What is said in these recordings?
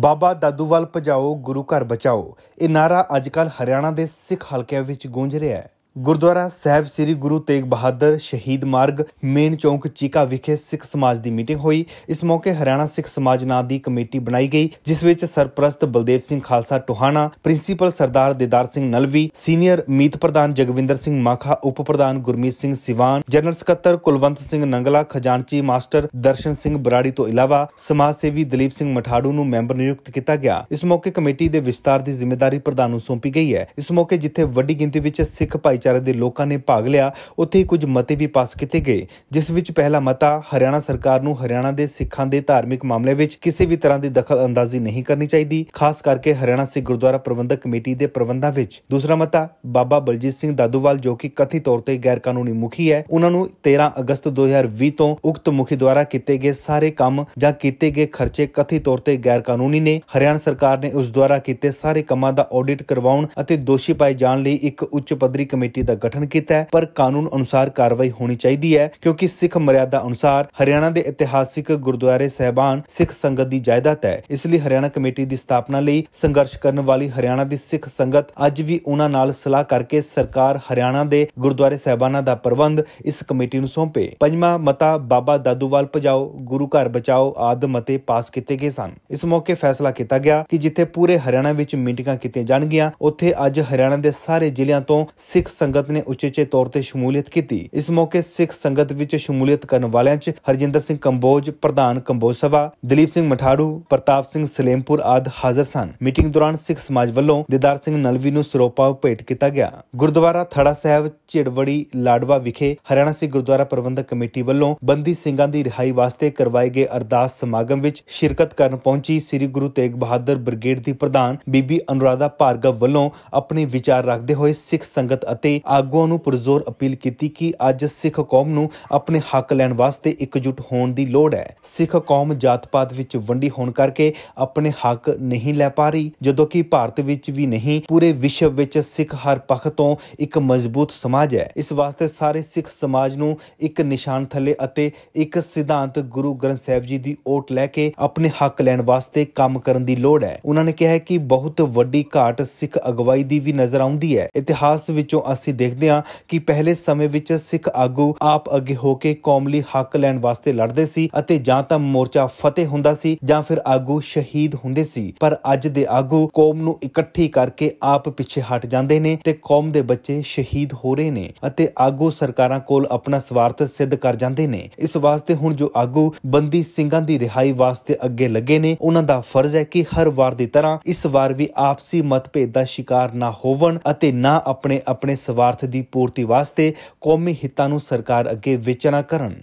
ਬਾਬਾ ਦਾਦੂਵਾਲ ਭਜਾਓ ਗੁਰੂ ਘਰ ਬਚਾਓ ਇਹ ਨਾਰਾ ਅੱਜਕੱਲ ਹਰਿਆਣਾ ਦੇ ਸਿੱਖ ਹਲਕਿਆਂ ਵਿੱਚ ਗੂੰਜ ਰਿਹਾ ਹੈ ਗੁਰਦੁਆਰਾ ਸਹਿਬ ਸ੍ਰੀ ਗੁਰੂ ਤੇਗ ਬਹਾਦਰ ਸ਼ਹੀਦ ਮਾਰਗ ਮੇਨ ਚੌਂਕ ਚੀਕਾ ਵਿਖੇ ਸਿੱਖ ਸਮਾਜ ਦੀ ਮੀਟਿੰਗ ਹੋਈ ਇਸ ਮੌਕੇ ਹਰਿਆਣਾ ਸਿੱਖ ਸਮਾਜ ਨਾਂ ਦੀ ਕਮੇਟੀ ਬਣਾਈ ਗਈ ਜਿਸ ਵਿੱਚ ਸਰਪ੍ਰਸਤ ਬਲਦੇਵ ਸਿੰਘ ਖਾਲਸਾ ਟੋਹਾਣਾ ਪ੍ਰਿੰਸੀਪਲ ਸਰਦਾਰ ਦੇਦਾਰ ਸਿੰਘ ਨਲਵੀ ਸੀਨੀਅਰ ਮੀਤ ਪ੍ਰਧਾਨ ਜਗਵਿੰਦਰ ਸਿੰਘ ਮਾਖਾ ਉਪ ਪ੍ਰਧਾਨ ਗੁਰਮੀਤ ਸਿੰਘ ਸਿਵਾਨ ਜਨਰਲ ਸਕੱਤਰ ਕੁਲਵੰਤ ਸਿੰਘ ਨੰਗਲਾ ਖਜ਼ਾਨਚੀ ਮਾਸਟਰ ਦਰਸ਼ਨ ਸਿੰਘ ਬਰਾੜੀ ਤੋਂ ਇਲਾਵਾ ਸਮਾਜ ਸੇਵੀ ਦਲੀਪ ਸਿੰਘ ਮਠਾੜੂ ਨੂੰ ਮੈਂਬਰ ਨਿਯੁਕਤ ਕੀਤਾ ਗਿਆ ਇਸ ਮੌਕੇ ਕਮੇਟੀ ਦੇ ਵਿਸਤਾਰ ਦੀ ਜ਼ਿੰਮੇਵਾਰੀ ਪ੍ਰਧਾਨ ਨੂੰ ਸੌਂਪੀ ਗਈ ਹੈ ਇਸ ਮੌਕੇ ਜਿੱਥੇ ਵੱਡੀ ਗਿਣਤੀ ਵਿੱਚ ਸਿੱਖ ਭਾਈ ਭਾਈਚਾਰੇ ਦੇ ਲੋਕਾਂ ਨੇ ਭਾਗ ਲਿਆ ਉੱਥੇ ਹੀ ਕੁਝ ਮਤੇ ਵੀ ਪਾਸ ਕੀਤੇ ਗਏ ਜਿਸ ਵਿੱਚ ਪਹਿਲਾ ਮਤਾ ਹਰਿਆਣਾ ਸਰਕਾਰ ਨੂੰ ਹਰਿਆਣਾ ਦੇ ਸਿੱਖਾਂ ਦੇ ਧਾਰਮਿਕ ਮਾਮਲੇ ਵਿੱਚ ਕਿਸੇ ਵੀ ਤਰ੍ਹਾਂ ਦੀ ਦਖਲ ਅੰਦਾਜ਼ੀ ਨਹੀਂ ਕਰਨੀ ਚਾਹੀਦੀ ਖਾਸ ਕਰਕੇ ਹਰਿਆਣਾ ਸਿੱਖ ਗੁਰਦੁਆਰਾ ਪ੍ਰਬੰਧਕ ਕਮੇਟੀ ਦੇ ਪ੍ਰਬੰਧਾਂ ਵਿੱਚ ਦੂਸਰਾ ਮਤਾ ਬਾਬਾ ਬਲਜੀਤ ਸਿੰਘ ਦਾਦੂਵਾਲ ਜੋ ਕਿ ਕਥਿਤ ਤੌਰ ਤੇ ਗੈਰ ਕਾਨੂੰਨੀ ਮੁਖੀ ਹੈ ਉਹਨਾਂ ਨੂੰ 13 ਅਗਸਤ 2020 ਤੋਂ ਉਕਤ ਮੁਖੀ ਦੁਆਰਾ ਕੀਤੇ ਗਏ ਸਾਰੇ ਕੰਮ ਜਾਂ ਕੀਤੇ ਗਏ ਖਰਚੇ ਕਥਿਤ ਤੌਰ ਤੇ ਗੈਰ ਕਾਨੂੰਨੀ ਨੇ ਹਰਿਆਣਾ ਸਰਕਾਰ ਨੇ ਉਸ ਦੁਆਰਾ ਕੀਤੇ ਸਾਰੇ ਕੰਮਾਂ ਦਾ ਆਡਿਟ ਕਰਵਾਉਣ ਅਤੇ ਦੋਸ਼ੀ ਪਾਏ ਜਾਣ ਲਈ ਇੱਕ ਉੱਚ ਪੱਧਰੀ ਕਮੇਟੀ ਕਮੇਟੀ ਦਾ ਗਠਨ ਕੀਤਾ ਹੈ ਪਰ ਕਾਨੂੰਨ ਅਨੁਸਾਰ ਕਾਰਵਾਈ ਹੋਣੀ ਚਾਹੀਦੀ ਹੈ ਕਿਉਂਕਿ ਸਿੱਖ ਮਰਿਆਦਾ ਅਨੁਸਾਰ ਹਰਿਆਣਾ ਦੇ ਇਤਿਹਾਸਿਕ ਗੁਰਦੁਆਰੇ ਸਹਿਬਾਨ ਸਿੱਖ ਸੰਗਤ ਦੀ ਜਾਇਦਾਦ ਹੈ ਇਸ ਲਈ ਹਰਿਆਣਾ ਕਮੇਟੀ ਦੀ ਸਥਾਪਨਾ ਲਈ ਸੰਘਰਸ਼ ਕਰਨ ਵਾਲੀ ਹਰਿਆਣਾ ਦੀ ਸਿੱਖ ਸੰਗਤ ਅੱਜ ਵੀ ਉਹਨਾਂ ਨਾਲ ਸਲਾਹ ਕਰਕੇ ਸਰਕਾਰ ਹਰਿਆਣਾ ਦੇ ਗੁਰਦੁਆਰੇ ਸਹਿਬਾਨਾਂ ਦਾ ਪ੍ਰਬੰਧ ਇਸ ਕਮੇਟੀ ਨੂੰ ਸੌਂਪੇ ਪੰਜਵਾਂ ਮਤਾ ਬਾਬਾ ਦਾਦੂਵਾਲ ਭਜਾਓ ਗੁਰੂ ਘਰ ਬਚਾਓ ਆਦ ਮਤੇ ਪਾਸ ਕੀਤੇ ਗਏ ਸਨ ਇਸ ਮੌਕੇ ਫੈਸਲਾ ਕੀਤਾ ਗਿਆ ਕਿ ਜਿੱਥੇ ਪੂਰੇ ਹਰਿਆਣਾ ਵਿੱਚ ਮੀਟਿੰਗਾਂ ਕੀਤੀਆਂ ਜਾਣਗੀਆਂ ਉੱਥੇ ਅੱਜ ਹਰਿਆਣਾ ਦੇ ਸਾਰੇ ਜ਼ਿਲ੍ਹਿਆਂ ਤੋਂ ਸਿੱਖ ਸੰਗਤ ਨੇ ਉਚੇਚੇ ਤੌਰ ਤੇ ਸ਼ਮੂਲੀਅਤ ਕੀਤੀ ਇਸ ਮੌਕੇ ਸਿੱਖ ਸੰਗਤ ਵਿੱਚ ਸ਼ਮੂਲੀਅਤ ਕਰਨ ਵਾਲਿਆਂ 'ਚ ਹਰਜਿੰਦਰ ਸਿੰਘ ਕੰਬੋਜ ਪ੍ਰਧਾਨ ਕੰਬੋਜ ਸਭਾ ਦਲੀਪ ਸਿੰਘ ਮਠਾੜੂ ਪ੍ਰਤਾਪ ਸਿੰਘ ਸਲੇਮਪੁਰ ਆਦ ਹਾਜ਼ਰ ਸਨ ਮੀਟਿੰਗ ਦੌਰਾਨ ਸਿੱਖ ਸਮਾਜ ਵੱਲੋਂ ਦਿਦਾਰ ਸਿੰਘ ਨਲਵੀ ਨੂੰ ਸਰੋਪਾ ਭੇਟ ਕੀਤਾ ਗਿਆ ਗੁਰਦੁਆਰਾ ਥੜਾ ਸਾਹਿਬ ਝਿੜਵੜੀ ਲਾੜਵਾ ਵਿਖੇ ਹਰਿਆਣਾ ਸਿੱਖ ਗੁਰਦੁਆਰਾ ਪ੍ਰਬੰਧਕ ਕਮੇਟੀ ਵੱਲੋਂ ਬੰਦੀ ਸਿੰਘਾਂ ਦੀ ਰਿਹਾਈ ਵਾਸਤੇ ਕਰਵਾਏ ਗਏ ਅਰਦਾਸ ਸਮਾਗਮ ਵਿੱਚ ਸ਼ਿਰਕਤ ਕਰਨ ਪਹੁੰਚੀ ਸ੍ਰੀ ਗੁਰੂ ਤੇਗ ਬਹਾਦਰ ਬ੍ਰਿਗੇਡ ਦੀ ਪ੍ਰਧਾਨ ਬੀਬੀ ਅਨੁਰਾਧਾ ਭਾਰਗਵ ਵੱਲੋਂ ਆਪਣੇ ਵਿਚਾਰ ਰੱਖਦੇ ਹੋਏ ਸਿੱਖ ਸੰਗਤ ਅਤੇ ਲਈ ਆਗੂਆਂ ਨੂੰ ਪੁਰਜ਼ੋਰ ਅਪੀਲ ਕੀਤੀ ਕਿ ਅੱਜ ਸਿੱਖ ਕੌਮ ਨੂੰ ਆਪਣੇ ਹੱਕ ਲੈਣ ਵਾਸਤੇ ਇਕਜੁੱਟ ਹੋਣ ਦੀ ਲੋੜ ਹੈ ਸਿੱਖ ਕੌਮ ਜਾਤ-ਪਾਤ ਵਿੱਚ ਵੰਡੀ ਹੋਣ ਕਰਕੇ ਆਪਣੇ ਹੱਕ ਨਹੀਂ ਲੈ ਪਾ ਰਹੀ ਜਦੋਂ ਕਿ ਭਾਰਤ ਵਿੱਚ ਵੀ ਨਹੀਂ ਪੂਰੇ ਵਿਸ਼ਵ ਵਿੱਚ ਸਿੱਖ ਹਰ ਪੱਖ ਤੋਂ ਇੱਕ ਮਜ਼ਬੂਤ ਸਮਾਜ ਹੈ ਇਸ ਵਾਸਤੇ ਸਾਰੇ ਸਿੱਖ ਸਮਾਜ ਨੂੰ ਇੱਕ ਨਿਸ਼ਾਨ ਥੱਲੇ ਅਤੇ ਇੱਕ ਸਿਧਾਂਤ ਗੁਰੂ ਗ੍ਰੰਥ ਸਾਹਿਬ ਜੀ ਦੀ ਓਟ ਲੈ ਕੇ ਆਪਣੇ ਹੱਕ ਲੈਣ ਵਾਸਤੇ ਕੰਮ ਕਰਨ ਦੀ ਲੋੜ ਹੈ ਉਹਨਾਂ ਨੇ ਕਿਹਾ ਕਿ ਬਹੁਤ ਵੱਡੀ ਘਾਟ ਸਿੱਖ ਅਗਵਾਈ ਦੀ ਵੀ ਨਜ਼ਰ ਆਉਂਦੀ ਹੈ ਇਤਿਹਾਸ ਵਿੱਚੋਂ ਅਸੀਂ ਦੇਖਦੇ ਹਾਂ ਕਿ ਪਹਿਲੇ ਸਮੇਂ ਵਿੱਚ ਸਿੱਖ ਆਗੂ ਆਪ ਅੱਗੇ ਹੋ ਕੇ ਕੌਮ ਲਈ ਹੱਕ ਲੈਣ ਵਾਸਤੇ ਲੜਦੇ ਸੀ ਅਤੇ ਜਾਂ ਤਾਂ ਮੋਰਚਾ ਫਤਿਹ ਹੁੰਦਾ ਸੀ ਜਾਂ ਫਿਰ ਆਗੂ ਸ਼ਹੀਦ ਹੁੰਦੇ ਸੀ ਪਰ ਅੱਜ ਦੇ ਆਗੂ ਕੌਮ ਨੂੰ ਇਕੱਠੀ ਕਰਕੇ ਆਪ ਪਿੱਛੇ ਹਟ ਜਾਂਦੇ ਨੇ ਤੇ ਕੌਮ ਦੇ ਬੱਚੇ ਸ਼ਹੀਦ ਹੋ ਰਹੇ ਨੇ ਅਤੇ ਆਗੂ ਸਰਕਾਰਾਂ ਕੋਲ ਆਪਣਾ ਸਵਾਰਥ ਸਿੱਧ ਕਰ ਜਾਂਦੇ ਨੇ ਇਸ ਵਾਸਤੇ ਹੁਣ ਜੋ ਆਗੂ ਬੰਦੀ ਸਿੰਘਾਂ ਦੀ ਰਿਹਾਈ ਵਾਸਤੇ ਅੱਗੇ ਲੱਗੇ ਨੇ ਉਹਨਾਂ ਦਾ ਫਰਜ਼ ਹੈ ਕਿ ਹਰ ਵਾਰ ਦੀ ਤਰ੍ਹਾਂ ਇਸ ਵਾਰ ਵੀ ਆਪਸੀ ਮਤਭੇਦ ਦਾ ਸ਼ਿਕਾਰ ਨਾ ਹੋਵਣ ਅਤੇ ਨਾ ਆਪਣੇ ਆਪਣੇ ਸਵਾਰਥ ਦੀ ਪੂਰਤੀ ਵਾਸਤੇ ਕੌਮੀ ਹਿੱਤਾਂ ਨੂੰ ਸਰਕਾਰ ਅੱਗੇ ਵਿਚਨਾ ਕਰਨ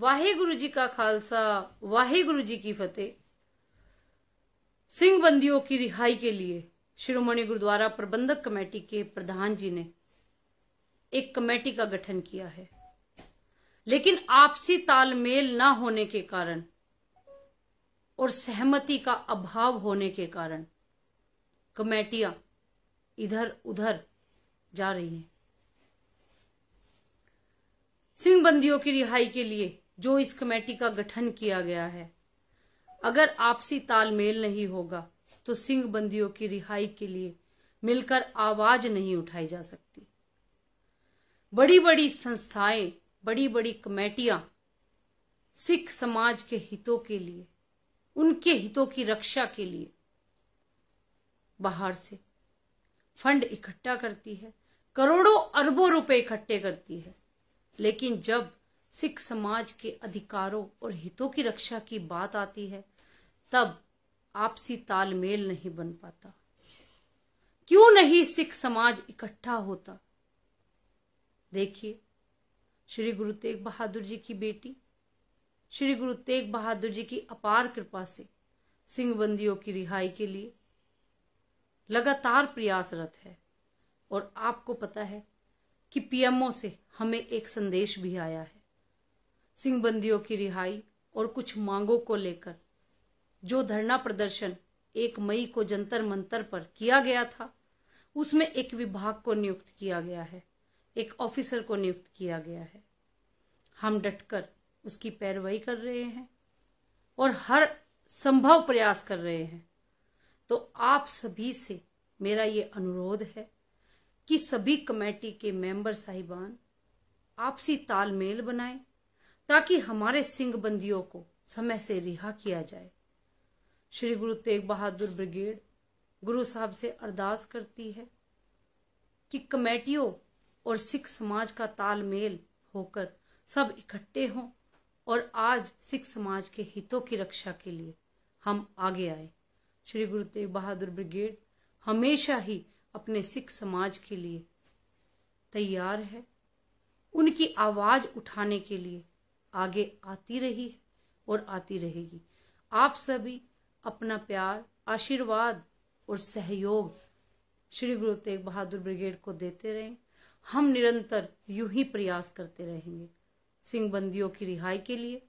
ਵਾਹਿਗੁਰੂ ਜੀ ਕਾ ਖਾਲਸਾ ਵਾਹਿਗੁਰੂ ਜੀ ਕੀ ਫਤਿਹ सिंह बंदियों की रिहाई के लिए शिरोमणि गुरुद्वारा प्रबंधक कमेटी के प्रधान जी ने एक कमेटी का गठन किया है लेकिन आपसी तालमेल न होने के कारण और सहमति का अभाव होने के कारण कमेटियां इधर उधर जा रही है सिंह बंदियों की रिहाई के लिए जो इस कमेटी का गठन किया गया है अगर आपसी तालमेल नहीं होगा तो सिंह बंदियों की रिहाई के लिए मिलकर आवाज नहीं उठाई जा सकती बड़ी बड़ी संस्थाएं बड़ी बड़ी कमेटियां सिख समाज के हितों के लिए उनके हितों की रक्षा के लिए बाहर से फंड इकट्ठा करती है करोड़ों अरबों रुपए इकट्ठे करती है लेकिन जब सिख समाज के अधिकारों और हितों की रक्षा की बात आती है तब आपसी तालमेल नहीं बन पाता क्यों नहीं सिख समाज इकट्ठा होता देखिए श्री गुरु तेग बहादुर जी की बेटी श्री गुरु तेग बहादुर जी की अपार कृपा से सिंह बंदियों की रिहाई के लिए लगातार प्रयासरत है और आपको पता है कि पीएमओ से हमें एक संदेश भी आया है सिंह बंदियों की रिहाई और कुछ मांगों को लेकर जो धरना प्रदर्शन एक मई को जंतर मंतर पर किया गया था उसमें एक विभाग को नियुक्त किया गया है एक ऑफिसर को नियुक्त किया गया है हम डटकर उसकी पैरवाई कर रहे हैं और हर संभव प्रयास कर रहे हैं तो आप सभी से मेरा ये अनुरोध है कि सभी कमेटी के मेंबर साहिबान आपसी तालमेल बनाएं ताकि हमारे सिंह बंदियों को समय से रिहा किया जाए श्री गुरु तेग बहादुर ब्रिगेड गुरु साहब से अरदास करती है कि कमेटियों और सिख समाज का तालमेल होकर सब इकट्ठे हों और आज सिख समाज के हितों की रक्षा के लिए हम आगे आए श्री गुरु तेग बहादुर ब्रिगेड हमेशा ही अपने सिख समाज के लिए तैयार है उनकी आवाज उठाने के लिए आगे आती रही है और आती रहेगी आप सभी अपना प्यार आशीर्वाद और सहयोग श्री गुरु तेग बहादुर ब्रिगेड को देते रहें हम निरंतर यूं ही प्रयास करते रहेंगे सिंह बंदियों की रिहाई के लिए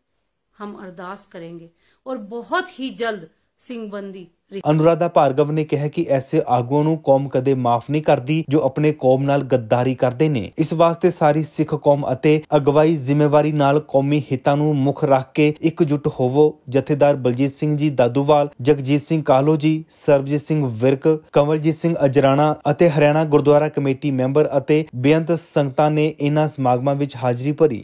हम अरदास करेंगे और बहुत ही जल्द ਸਿੰਘ ਬੰਦੀ ਅਨੁਰਾਧਾ ਭਾਰਗਵ ਨੇ ਕਿਹਾ ਕਿ ਐਸੇ ਆਗੂਆਂ ਨੂੰ ਕੌਮ ਕਦੇ ਮਾਫ ਨਹੀਂ ਕਰਦੀ ਜੋ ਆਪਣੇ ਕੌਮ ਨਾਲ ਗੱਦਾਰੀ ਕਰਦੇ ਨੇ ਇਸ ਵਾਸਤੇ ਸਾਰੀ ਸਿੱਖ ਕੌਮ ਅਤੇ ਅਗਵਾਈ ਜ਼ਿੰਮੇਵਾਰੀ ਨਾਲ ਕੌਮੀ ਹਿੱਤਾਂ ਨੂੰ ਮੁੱਖ ਰੱਖ ਕੇ ਇਕਜੁੱਟ ਹੋਵੋ ਜਥੇਦਾਰ ਬਲਜੀਤ ਸਿੰਘ ਜੀ ਦਾਦੂਵਾਲ ਜਗਜੀਤ ਸਿੰਘ ਕਾਹਲੋ ਜੀ ਸਰਬਜੀਤ ਸਿੰਘ ਵਿਰਕ ਕਮਲਜੀਤ ਸਿੰਘ ਅਜਰਾਣਾ ਅਤੇ ਹਰਿਆਣਾ ਗੁਰਦੁਆਰਾ ਕਮੇਟੀ ਮੈਂਬਰ ਅਤੇ ਬੇਅੰਤ ਸੰਗਤਾਂ ਨੇ ਇਹਨਾਂ ਸਮਾਗਮਾਂ ਵਿੱਚ ਹਾਜ਼ਰੀ ਭਰੀ